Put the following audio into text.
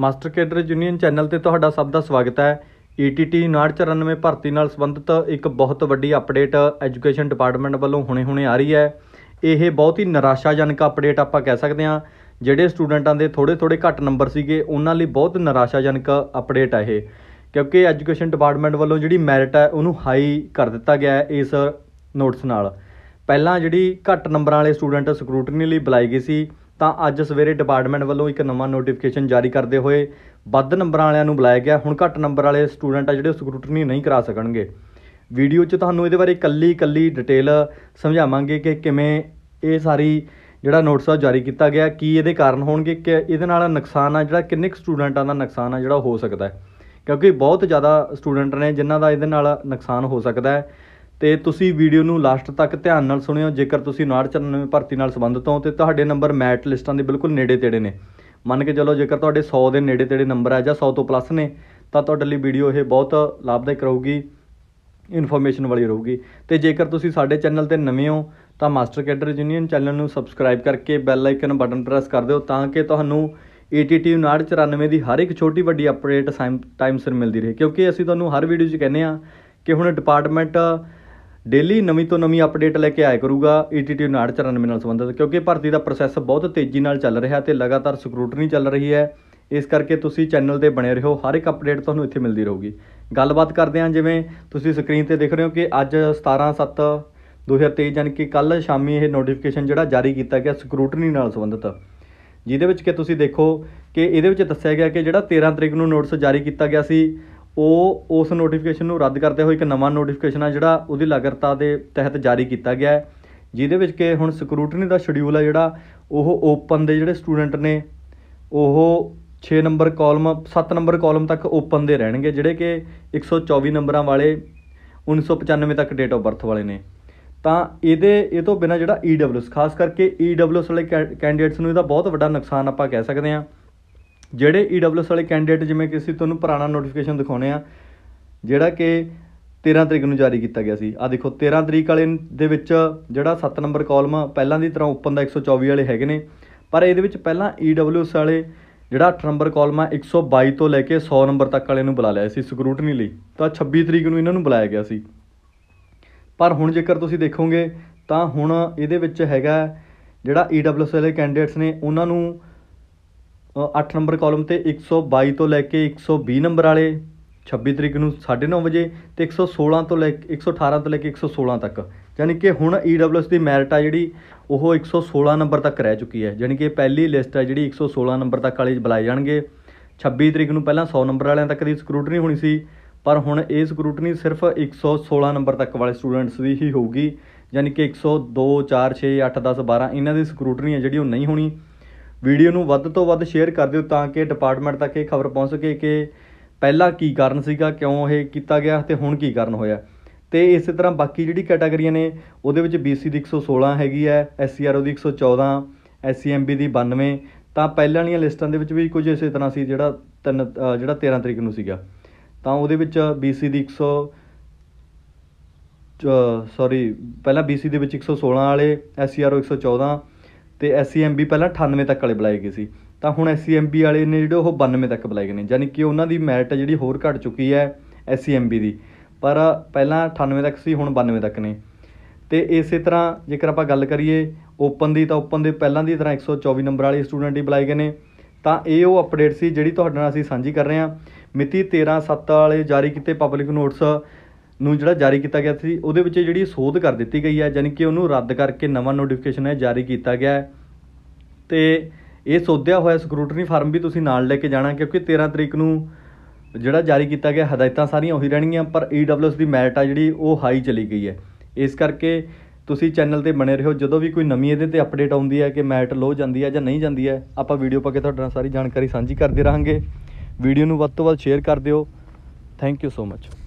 master cadre union channel ਤੇ ਤੁਹਾਡਾ ਸਭ ਦਾ ਸਵਾਗਤ ਹੈ ETT 9994 ਭਰਤੀ ਨਾਲ ਸੰਬੰਧਿਤ ਇੱਕ ਬਹੁਤ ਵੱਡੀ ਅਪਡੇਟ ਐਜੂਕੇਸ਼ਨ ਡਿਪਾਰਟਮੈਂਟ ਵੱਲੋਂ ਹੁਣੇ-ਹੁਣੇ ਆ ਰਹੀ ਹੈ ਇਹ ਬਹੁਤ ਹੀ ਨਿਰਾਸ਼ਾਜਨਕ ਅਪਡੇਟ ਆਪਾਂ ਕਹਿ ਸਕਦੇ ਹਾਂ ਜਿਹੜੇ ਸਟੂਡੈਂਟਾਂ ਦੇ ਥੋੜੇ-ਥੋੜੇ ਘੱਟ ਨੰਬਰ ਸੀਗੇ ਉਹਨਾਂ ਲਈ ਬਹੁਤ ਨਿਰਾਸ਼ਾਜਨਕ ਅਪਡੇਟ ਹੈ ਇਹ ਕਿਉਂਕਿ ਐਜੂਕੇਸ਼ਨ ਡਿਪਾਰਟਮੈਂਟ ਵੱਲੋਂ ਜਿਹੜੀ ਮੈਰਿਟ ਹੈ ਉਹਨੂੰ ਹਾਈ ਕਰ ਦਿੱਤਾ ਗਿਆ ਹੈ ਇਸ ਨੋਟਿਸ ਨਾਲ ਪਹਿਲਾਂ ਜਿਹੜੀ ਘੱਟ ਨੰਬਰਾਂ ਵਾਲੇ ਸਟੂਡੈਂਟ ਸਕਰੂਟਨੀ ਲਈ ਬੁਲਾਈ ਗਈ ਸੀ ਤਾਂ ਅੱਜ ਸਵੇਰੇ ਡਿਪਾਰਟਮੈਂਟ ਵੱਲੋਂ ਇੱਕ ਨਵਾਂ ਨੋਟੀਫਿਕੇਸ਼ਨ ਜਾਰੀ ਕਰਦੇ ਹੋਏ ਵੱਧ ਨੰਬਰਾਂ ਵਾਲਿਆਂ ਨੂੰ ਬੁਲਾਇਆ ਗਿਆ ਹੁਣ ਘੱਟ ਨੰਬਰ ਵਾਲੇ ਸਟੂਡੈਂਟ ਆ ਜਿਹੜੇ ਸਕਰੂਟਨੀ ਨਹੀਂ ਕਰਾ ਸਕਣਗੇ ਵੀਡੀਓ 'ਚ ਤੁਹਾਨੂੰ ਇਹਦੇ ਬਾਰੇ ਕੱਲੀ ਕੱਲੀ ਡਿਟੇਲ ਸਮਝਾਵਾਂਗੇ ਕਿ ਕਿਵੇਂ ਇਹ ਸਾਰੀ ਜਿਹੜਾ ਨੋਟਿਸ ਆ ਜਾਰੀ ਕੀਤਾ ਗਿਆ ਕੀ ਇਹਦੇ ਕਾਰਨ ਹੋਣਗੇ ਕਿ ਇਹਦੇ ਨਾਲ ਨੁਕਸਾਨ ਆ ਜਿਹੜਾ ਕਿੰਨੇ ਸਟੂਡੈਂਟਾਂ ਦਾ ਨੁਕਸਾਨ ਆ ਜਿਹੜਾ ਹੋ ਸਕਦਾ ਹੈ ਕਿਉਂਕਿ ਬਹੁਤ ਜ਼ਿਆਦਾ ਸਟੂਡੈਂਟ ਨੇ ਜਿਨ੍ਹਾਂ ਦਾ ਇਹਦੇ ਨਾਲ ਨੁਕਸਾਨ ਹੋ ਸਕਦਾ ਹੈ ਤੇ ਤੁਸੀਂ ਵੀਡੀਓ ਨੂੰ ਲਾਸਟ ਤੱਕ ਧਿਆਨ ਨਾਲ ਸੁਣਿਓ ਜੇਕਰ ਤੁਸੀਂ 99 ਭਰਤੀ ਨਾਲ ਸੰਬੰਧਿਤ ਹੋ ਤੇ ਤੁਹਾਡੇ ਨੰਬਰ ਮੈਟ ਲਿਸਟਾਂ ਦੇ ਬਿਲਕੁਲ ਨੇੜੇ ਤੇੜੇ ਨੇ ਮੰਨ ਕੇ ਚੱਲੋ ਜੇਕਰ ਤੁਹਾਡੇ 100 ਦੇ ਨੇੜੇ ਤੇੜੇ ਨੰਬਰ ਆ ਜਾਂ 100 ਤੋਂ ਪਲੱਸ ਨੇ ਤਾਂ ਤੁਹਾਡੇ ਲਈ ਵੀਡੀਓ ਇਹ ਬਹੁਤ ਲਾਭਦਾਇਕ ਰਹੂਗੀ ਇਨਫੋਰਮੇਸ਼ਨ ਵਾਲੀ ਰਹੂਗੀ ਤੇ ਜੇਕਰ ਤੁਸੀਂ ਸਾਡੇ ਚੈਨਲ ਤੇ ਨਵੇਂ ਹੋ ਤਾਂ ਮਾਸਟਰ ਕੈਡਰ ਯੂਨੀਅਨ ਚੈਨਲ ਨੂੰ ਸਬਸਕ੍ਰਾਈਬ ਕਰਕੇ ਬੈਲ ਆਈਕਨ ਬਟਨ ਪ੍ਰੈਸ ਕਰ ਦਿਓ ਤਾਂ ਕਿ ਤੁਹਾਨੂੰ ATT 9994 ਦੀ ਹਰ ਇੱਕ ਛੋਟੀ ਵੱਡੀ ਅਪਡੇਟ ਟਾਈਮ ਸਿਰ ਮਿਲਦੀ ਰਹੇ ਕਿਉਂਕਿ ਅਸੀਂ ਤੁਹਾਨੂੰ ਹਰ ਵੀਡੀਓ 'ਚ ਕਹਿੰਦੇ ਆ ਕਿ ਹੁਣ ਡਿਪਾਰਟਮੈਂਟ ਡੇਲੀ ਨਵੀਂ ਤੋਂ ਨਵੀਂ ਅਪਡੇਟ ਲੈ ਕੇ ਆਇਆ ਕਰੂਗਾ ETT 9994 ਨਾਲ ਸੰਬੰਧਿਤ ਕਿਉਂਕਿ ਭਰਤੀ ਦਾ ਪ੍ਰੋਸੈਸ ਬਹੁਤ ਤੇਜ਼ੀ ਨਾਲ ਚੱਲ ਰਿਹਾ ਤੇ ਲਗਾਤਾਰ ਸਕਰੂਟਨੀ ਚੱਲ ਰਹੀ ਹੈ ਇਸ ਕਰਕੇ ਤੁਸੀਂ ਚੈਨਲ ਤੇ ਬਣੇ ਰਹੋ ਹਰ ਇੱਕ ਅਪਡੇਟ ਤੁਹਾਨੂੰ ਇੱਥੇ ਮਿਲਦੀ ਰਹੂਗੀ ਗੱਲਬਾਤ ਕਰਦੇ ਹਾਂ ਜਿਵੇਂ ਤੁਸੀਂ ਸਕਰੀਨ ਤੇ ਦੇਖ ਰਹੇ ਹੋ ਕਿ ਅੱਜ 17/7 2023 ਯਾਨੀ ਕਿ ਕੱਲ ਸ਼ਾਮੀ ਇਹ ਨੋਟੀਫਿਕੇਸ਼ਨ ਜਿਹੜਾ ਜਾਰੀ ਕੀਤਾ ਗਿਆ ਸਕਰੂਟਨੀ ਨਾਲ ਸੰਬੰਧਿਤ ਜਿਹਦੇ ਵਿੱਚ ਕਿ ਤੁਸੀਂ ਦੇਖੋ ਕਿ ਇਹਦੇ ਵਿੱਚ ਦੱਸਿਆ ਗਿਆ ਕਿ ਜਿਹੜਾ 13 ਤਰੀਕ ਨੂੰ ਨੋਟਿਸ ਜਾਰੀ ਕੀਤਾ ਗਿਆ ਸੀ ਉਹ ਉਸ ਨੋਟੀਫਿਕੇਸ਼ਨ ਨੂੰ ਰੱਦ ਕਰਦੇ ਹੋਏ ਇੱਕ ਨਵਾਂ ਨੋਟੀਫਿਕੇਸ਼ਨ ਆ ਜਿਹੜਾ ਉਹਦੀ ਲਾਗਰਤਾ ਦੇ ਤਹਿਤ ਜਾਰੀ ਕੀਤਾ ਗਿਆ ਹੈ ਜਿਹਦੇ ਵਿੱਚ ਕਿ ਹੁਣ ਸਕਰੂਟਨੀ ਦਾ ਸ਼ਡਿਊਲ ਆ ਜਿਹੜਾ ਉਹ ਓਪਨ ਦੇ ਜਿਹੜੇ ਸਟੂਡੈਂਟ ਨੇ ਉਹ 6 ਨੰਬਰ ਕਾਲਮ 7 ਨੰਬਰ ਕਾਲਮ ਤੱਕ ਓਪਨ ਦੇ ਰਹਿਣਗੇ ਜਿਹੜੇ ਕਿ 124 ਨੰਬਰਾਂ ਵਾਲੇ 1995 ਤੱਕ ਡੇਟ ਆਫ ਬਰਥ ਵਾਲੇ ਨੇ ਤਾਂ ਇਹਦੇ ਇਹ ਤੋਂ ਬਿਨਾ ਜਿਹੜਾ ਈਡਬਲਯੂਐਸ e ਖਾਸ ਕਰਕੇ ਈਡਬਲਯੂਐਸ e ਵਾਲੇ ਕੈਂਡੀਡੇਟਸ ਨੂੰ ਇਹਦਾ ਬਹੁਤ ਵੱਡਾ ਨੁਕਸਾਨ ਆਪਾਂ ਕਹਿ ਸਕਦੇ ਹਾਂ ਜਿਹੜੇ ਈਡਬਲਯੂਐਸ e ਵਾਲੇ ਕੈਂਡੀਡੇਟ ਜਿਵੇਂ ਕਿ ਅਸੀਂ ਤੁਹਾਨੂੰ ਪੁਰਾਣਾ ਨੋਟੀਫਿਕੇਸ਼ਨ ਦਿਖਾਉਨੇ ਆ ਜਿਹੜਾ ਕਿ 13 ਤਰੀਕ ਨੂੰ ਜਾਰੀ ਕੀਤਾ ਗਿਆ ਸੀ ਆ ਦੇਖੋ 13 ਤਰੀਕ ਵਾਲੇ ਦੇ ਵਿੱਚ ਜਿਹੜਾ 7 ਨੰਬਰ ਕਾਲਮ ਪਹਿਲਾਂ ਦੀ ਤਰ੍ਹਾਂ ਓਪਨ ਦਾ 124 ਵਾਲੇ ਹੈਗੇ ਨੇ ਪਰ ਇਹਦੇ ਵਿੱਚ ਪਹਿਲਾਂ ਈਡਬਲਯੂਐਸ e ਵਾਲੇ ਜਿਹੜਾ 8 ਨੰਬਰ ਕਾਲਮ ਆ 122 ਤੋਂ ਲੈ ਕੇ 100 ਨੰਬਰ ਤੱਕ ਵਾਲੇ ਨੂੰ ਬੁਲਾ ਲਿਆ ਸੀ ਸਕਰੂਟਨੀ ਲਈ ਤਾਂ 26 ਤਰੀਕ ਨੂੰ ਇਹਨਾਂ ਨੂੰ ਬੁਲਾਇਆ ਗਿਆ ਸੀ ਪਰ ਹੁਣ ਜੇਕਰ ਤੁਸੀਂ ਦੇਖੋਗੇ ਤਾਂ ਹੁਣ ਇਹਦੇ ਵਿੱਚ ਹੈਗਾ ਜਿਹੜਾ ਈਡਬਲਯੂਐਸ e ਵਾਲੇ ਕੈਂਡੀਡੇਟਸ ਨੇ ਉਹਨਾਂ ਨੂੰ 8 ਨੰਬਰ ਕਾਲਮ ਤੇ 122 ਤੋਂ ਲੈ ਕੇ 120 ਨੰਬਰ ਵਾਲੇ 26 ਤਰੀਕ ਨੂੰ 9:30 ਵਜੇ ਤੇ 116 ਤੋਂ ਲੈ ਕੇ 118 ਤੋਂ ਲੈ ਕੇ 116 ਤੱਕ ਯਾਨੀ ਕਿ ਹੁਣ EWS ਦੀ ਮੈਰਿਟ ਆ ਜਿਹੜੀ ਉਹ 116 ਨੰਬਰ ਤੱਕ ਰਹਿ ਚੁੱਕੀ ਹੈ ਯਾਨੀ ਕਿ ਪਹਿਲੀ ਲਿਸਟ ਆ ਜਿਹੜੀ 116 ਨੰਬਰ ਤੱਕ ਵਾਲੇ ਬੁਲਾਏ ਜਾਣਗੇ 26 ਤਰੀਕ ਨੂੰ ਪਹਿਲਾਂ 100 ਨੰਬਰ ਵਾਲਿਆਂ ਤੱਕ ਦੀ ਸਕਰੂਟਨੀ ਹੋਣੀ ਸੀ ਪਰ ਹੁਣ ਇਹ ਸਕਰੂਟਨੀ ਸਿਰਫ 116 ਨੰਬਰ ਤੱਕ ਵਾਲੇ ਸਟੂਡੈਂਟਸ ਦੀ ਹੀ ਹੋਊਗੀ ਯਾਨੀ ਕਿ 102 4 6 8 10 12 ਇਹਨਾਂ ਦੀ ਸਕਰੂਟਨੀ ਹੈ ਜਿਹੜੀ ਉਹ ਨਹੀਂ ਹੋਣੀ ਵੀਡੀਓ ਨੂੰ ਵੱਧ ਤੋਂ ਵੱਧ ਸ਼ੇਅਰ ਕਰ ਦਿਓ ਤਾਂ ਕਿ ਡਿਪਾਰਟਮੈਂਟ ਤੱਕ ਇਹ ਖਬਰ ਪਹੁੰਚ ਸਕੇ ਕਿ ਪਹਿਲਾਂ ਕੀ ਕਾਰਨ ਸੀਗਾ ਕਿਉਂ ਇਹ ਕੀਤਾ ਗਿਆ ਤੇ ਹੁਣ ਕੀ ਕਾਰਨ ਹੋਇਆ ਤੇ ਇਸੇ ਤਰ੍ਹਾਂ ਬਾਕੀ ਜਿਹੜੀ ਕੈਟਾਗਰੀਆਂ ਨੇ ਉਹਦੇ ਵਿੱਚ BC ਦੀ 116 ਹੈਗੀ ਹੈ SCRO ਦੀ 114 SCMB ਦੀ 92 ਤਾਂ ਪਹਿਲਾਂ ਵਾਲੀਆਂ ਲਿਸਟਾਂ ਦੇ ਵਿੱਚ ਵੀ ਕੁਝ ਇਸੇ ਤਰ੍ਹਾਂ ਸੀ ਜਿਹੜਾ ਤਿੰਨ ਜਿਹੜਾ 13 ਤਰੀਕ ਨੂੰ ਸੀਗਾ ਤਾਂ ਉਹਦੇ ਵਿੱਚ BC ਦੀ 100 ਸੌਰੀ ਪਹਿਲਾਂ BC ਦੇ ਵਿੱਚ 116 ਵਾਲੇ SCRO 114 ਤੇ ਐਸਸੀਐਮਬੀ e ਪਹਿਲਾਂ 98 ਤੱਕ ਵਾਲੇ ਬੁਲਾਏ ਗਏ ਸੀ ਤਾਂ ਹੁਣ ਐਸਸੀਐਮਬੀ e ਵਾਲੇ ਨੇ ਜਿਹੜੇ ਉਹ 92 ਤੱਕ ਬੁਲਾਏ ਗਏ ਨੇ ਯਾਨੀ ਕਿ ਉਹਨਾਂ ਦੀ ਮੈਰਿਟ ਜਿਹੜੀ ਹੋਰ ਘਟ ਚੁੱਕੀ ਹੈ ਐਸਸੀਐਮਬੀ e ਦੀ ਪਰ ਪਹਿਲਾਂ 98 ਤੱਕ ਸੀ ਹੁਣ 92 ਤੱਕ ਨੇ ਤੇ ਇਸੇ ਤਰ੍ਹਾਂ ਜੇਕਰ ਆਪਾਂ ਗੱਲ ਕਰੀਏ ਓਪਨ ਦੀ ਤਾਂ ਓਪਨ ਦੇ ਪਹਿਲਾਂ ਦੀ ਤਰ੍ਹਾਂ 124 ਨੰਬਰ ਵਾਲੇ ਸਟੂਡੈਂਟ ਹੀ ਬੁਲਾਏ ਗਏ ਨੇ ਤਾਂ ਇਹ ਉਹ ਅਪਡੇਟ ਸੀ ਜਿਹੜੀ ਤੁਹਾਡੇ ਨਾਲ ਅਸੀਂ ਸਾਂਝੀ ਕਰ ਰਹੇ ਹਾਂ ਮਿਤੀ 13/7 ਵਾਲੇ ਜਾਰੀ ਕੀਤੇ ਪਬਲਿਕ ਨੋਟਸ ਨੂੰ ਜਿਹੜਾ ਜਾਰੀ ਕੀਤਾ ਗਿਆ ਸੀ ਉਹਦੇ ਵਿੱਚ ਜਿਹੜੀ ਸੋਧ ਕਰ ਦਿੱਤੀ ਗਈ ਹੈ ਯਾਨੀ ਕਿ ਉਹਨੂੰ ਰੱਦ ਕਰਕੇ ਨਵਾਂ ਨੋਟੀਫਿਕੇਸ਼ਨ ਹੈ ਜਾਰੀ ਕੀਤਾ ਗਿਆ ਹੈ ਤੇ ਇਹ ਸੋਧਿਆ ਹੋਇਆ ਸਕਰੂਟਰੀ ਫਾਰਮ ਵੀ ਤੁਸੀਂ ਨਾਲ ਲੈ ਕੇ ਜਾਣਾ ਕਿਉਂਕਿ 13 ਤਰੀਕ ਨੂੰ ਜਿਹੜਾ ਜਾਰੀ ਕੀਤਾ ਗਿਆ ਹਦਾਇਤਾਂ ਸਾਰੀਆਂ ਉਹੀ ਰਹਿਣਗੀਆਂ ਪਰ EWS ਦੀ ਮੈਰਟ ਆ ਜਿਹੜੀ ਉਹ ਹਾਈ ਚਲੀ ਗਈ ਹੈ ਇਸ ਕਰਕੇ ਤੁਸੀਂ ਚੈਨਲ ਤੇ ਬਣੇ ਰਹੋ ਜਦੋਂ ਵੀ ਕੋਈ ਨਵੀਂ ਇਹਦੇ ਤੇ ਅਪਡੇਟ ਆਉਂਦੀ ਹੈ ਕਿ ਮੈਟ ਲੋ ਜਾਂਦੀ ਹੈ ਜਾਂ ਨਹੀਂ ਜਾਂਦੀ ਹੈ ਆਪਾਂ ਵੀਡੀਓ ਪਾ ਕੇ ਤੁਹਾਡੇ ਨਾਲ ਸਾਰੀ ਜਾਣਕਾਰੀ ਸਾਂਝੀ ਕਰਦੇ ਰਹਾਂਗੇ ਵੀਡੀਓ ਨੂੰ ਵੱਧ ਤੋਂ ਵੱਧ ਸ਼ੇਅਰ ਕਰ ਦਿਓ ਥੈਂਕ ਯੂ ਸੋ ਮਚ